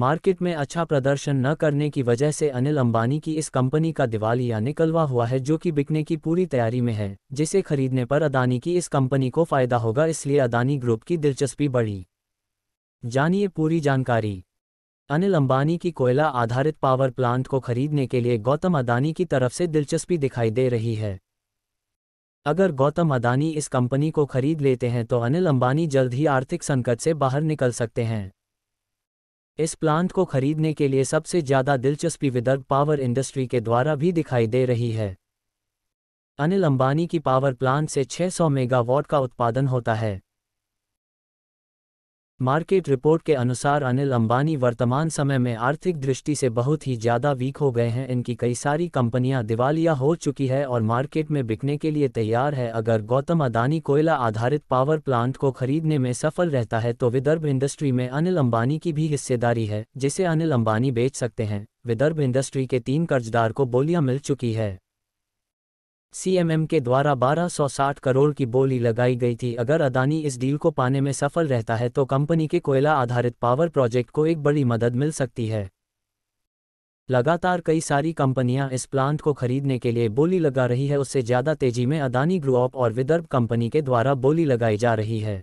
market में अच्छा प्रदर्शन न करने की वजह से अनिल अंबानी की इस कंपनी का दिवालिया निकलवा हुआ है जो कि बिकने की पूरी तैयारी में है जिसे खरीदने पर अदानी की इस कंपनी को फायदा होगा इसलिए अदानी ग्रुप की दिलचस्पी बढ़ी जानिए पूरी जानकारी अनिल अंबानी की कोयला आधारित पावर प्लांट को खरीदने के लिए गौतम अदानी की तरफ से दिलचस्पी दिखाई दे रही है अगर गौतम अदानी इस कंपनी को खरीद लेते हैं तो अनिल अंबानी जल्द ही आर्थिक संकट से बाहर निकल सकते हैं इस प्लांट को खरीदने के लिए सबसे ज्यादा दिलचस्पी विदर्भ पावर इंडस्ट्री के द्वारा भी दिखाई दे रही है अनिल अंबानी की पावर प्लांट से 600 मेगावाट का उत्पादन होता है मार्केट रिपोर्ट के अनुसार अनिल अंबानी वर्तमान समय में आर्थिक दृष्टि से बहुत ही ज़्यादा वीक हो गए हैं इनकी कई सारी कंपनियां दिवालिया हो चुकी है और मार्केट में बिकने के लिए तैयार है अगर गौतम अदानी कोयला आधारित पावर प्लांट को खरीदने में सफल रहता है तो विदर्भ इंडस्ट्री में अनिल अंबानी की भी हिस्सेदारी है जिसे अनिल अंबानी बेच सकते हैं विदर्भ इंडस्ट्री के तीन कर्जदार को बोलियाँ मिल चुकी है सीएमएम के द्वारा 1260 करोड़ की बोली लगाई गई थी अगर अदानी इस डील को पाने में सफल रहता है तो कंपनी के कोयला आधारित पावर प्रोजेक्ट को एक बड़ी मदद मिल सकती है लगातार कई सारी कंपनियां इस प्लांट को खरीदने के लिए बोली लगा रही है उससे ज़्यादा तेजी में अदानी ग्रुप और विदर्भ कंपनी के द्वारा बोली लगाई जा रही है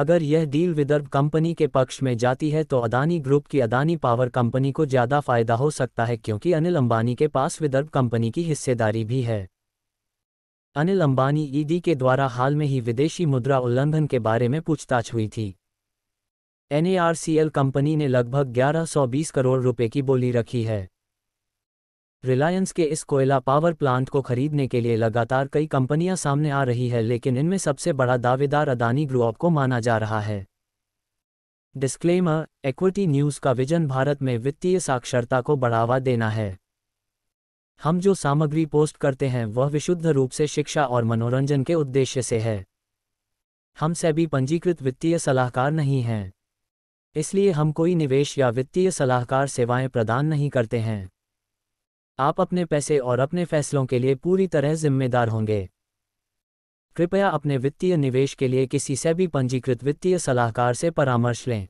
अगर यह डील विदर्भ कंपनी के पक्ष में जाती है तो अदानी ग्रुप की अदानी पावर कंपनी को ज़्यादा फायदा हो सकता है क्योंकि अनिल अंबानी के पास विदर्भ कंपनी की हिस्सेदारी भी है अनिल अंबानी ईडी के द्वारा हाल में ही विदेशी मुद्रा उल्लंघन के बारे में पूछताछ हुई थी एनएआरसीएल कंपनी ने लगभग 1120 करोड़ रुपए की बोली रखी है रिलायंस के इस कोयला पावर प्लांट को खरीदने के लिए लगातार कई कंपनियां सामने आ रही है लेकिन इनमें सबसे बड़ा दावेदार अदानी ग्रुप को माना जा रहा है डिस्क्लेमर एक्विटी न्यूज़ का विजन भारत में वित्तीय साक्षरता को बढ़ावा देना है हम जो सामग्री पोस्ट करते हैं वह विशुद्ध रूप से शिक्षा और मनोरंजन के उद्देश्य से है हम सभी पंजीकृत वित्तीय सलाहकार नहीं हैं इसलिए हम कोई निवेश या वित्तीय सलाहकार सेवाएं प्रदान नहीं करते हैं आप अपने पैसे और अपने फैसलों के लिए पूरी तरह जिम्मेदार होंगे कृपया अपने वित्तीय निवेश के लिए किसी से भी पंजीकृत वित्तीय सलाहकार से परामर्श लें